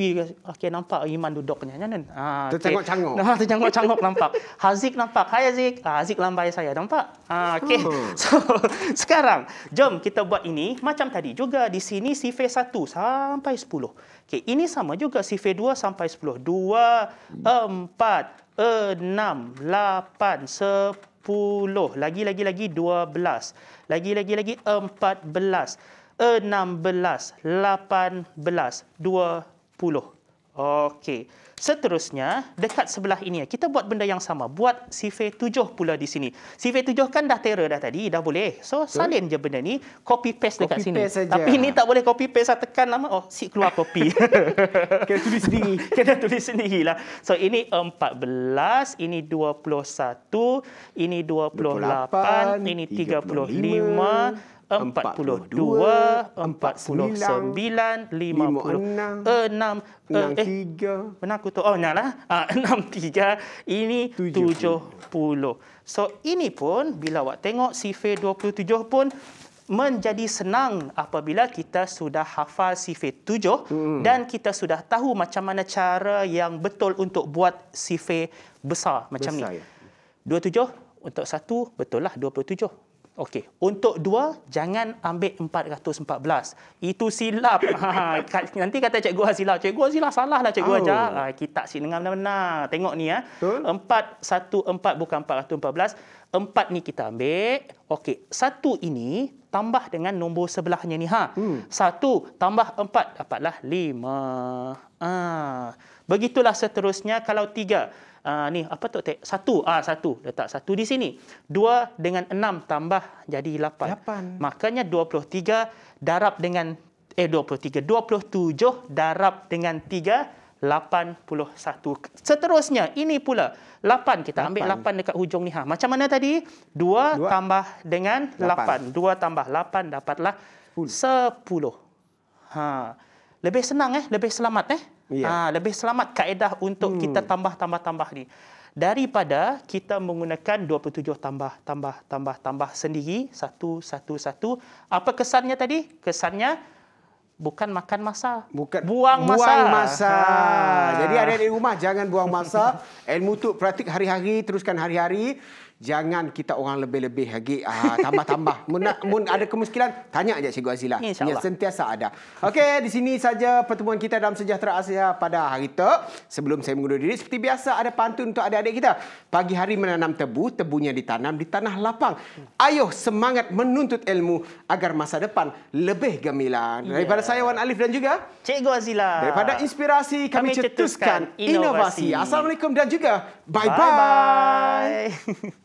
Okay, nampak Iman duduknya. Ha, ah, okay. Tercangok-cangok. Tercangok-cangok nampak. Haziq nampak. Hai Haziq. Ha, Haziq lambai saya. Nampak? Ha, okay. Oh. So, sekarang, jom kita buat ini. Macam tadi juga di sini si 1 sampai 10. Okay, ini sama juga si sifir 2 sampai 10. 2 4 6 8 10. Lagi lagi lagi 12. Lagi lagi lagi 14. 16 18 20. Okey. Seterusnya, dekat sebelah ini, kita buat benda yang sama. Buat sifir tujuh pula di sini. Sifir tujuh kan dah terer dah tadi, dah boleh. So, salin je benda ni, copy paste dekat copy sini. Paste Tapi ini tak boleh copy paste, saya tekan nama, oh, si keluar copy. Kena tulis sendiri. Kena tulis sendiri lah. So, ini empat belas ini dua puluh satu ini dua puluh lapan ini tiga puluh lima 42, 49, 50, 6, 63. Eh, mana aku tu? Oh, nyalah. Ah, enam tiga. ini tujuh puluh. So, ini pun bila awak tengok sifir tujuh pun menjadi senang apabila kita sudah hafal sifir tujuh hmm. dan kita sudah tahu macam mana cara yang betul untuk buat sifir besar macam besar, ni. Ya. tujuh untuk satu betullah dua puluh tujuh. Okey, untuk dua jangan ambil 414. Itu silap. Ha, ha, nanti kata cikgu ha silap. Cikgu ha silap salah lah cikgu oh. ajar. Ha, ah, kita si dengar benar-benar. Tengok ni ya. Betul? 414 bukan 414. 4 ni kita ambil. Okey, satu ini tambah dengan nombor sebelahnya ni ha. Hmm. Satu tambah 4 dapatlah 5. Ha. Ah. Begitulah seterusnya kalau tiga uh, ni apa tu tek satu ah uh, satu letak satu di sini dua dengan enam tambah jadi lapan, lapan. makanya dua puluh tiga darab dengan eh dua puluh tiga dua puluh tujuh darab dengan tiga lapan puluh satu. Seterusnya, ini pula. lapan kita 8. ambil lapan dekat hujung ni. Ha, macam mana tadi? Dua 2 tambah dengan lapan. Dua tambah lapan dapatlah sepuluh. Ha. Lebih senang eh, lebih selamat eh. Ya. Ha, lebih selamat kaedah untuk hmm. kita tambah-tambah-tambah ni. Daripada kita menggunakan 27 tambah-tambah-tambah-tambah sendiri, satu-satu-satu. Apa kesannya tadi? Kesannya bukan makan masa. Bukan. Buang masa. Buang masa. Ha. Jadi ada di rumah, jangan buang masa. Ilmu tu praktik hari-hari, teruskan hari-hari jangan kita orang lebih-lebih lagi uh, tambah-tambah. mun, mun ada kemuskilan, tanya aja Cikgu Azila. Ya, sentiasa ada. Okey, di sini saja pertemuan kita dalam Sejahtera Asia pada hari itu. Sebelum saya mengundur diri, seperti biasa ada pantun untuk adik-adik kita. Pagi hari menanam tebu, tebunya ditanam di tanah lapang. Ayuh semangat menuntut ilmu agar masa depan lebih gemilang. Ya. Daripada saya Wan Alif dan juga Cikgu Azila. Daripada inspirasi kami, kami cetuskan, cetuskan inovasi. inovasi. Assalamualaikum dan juga bye-bye. bye bye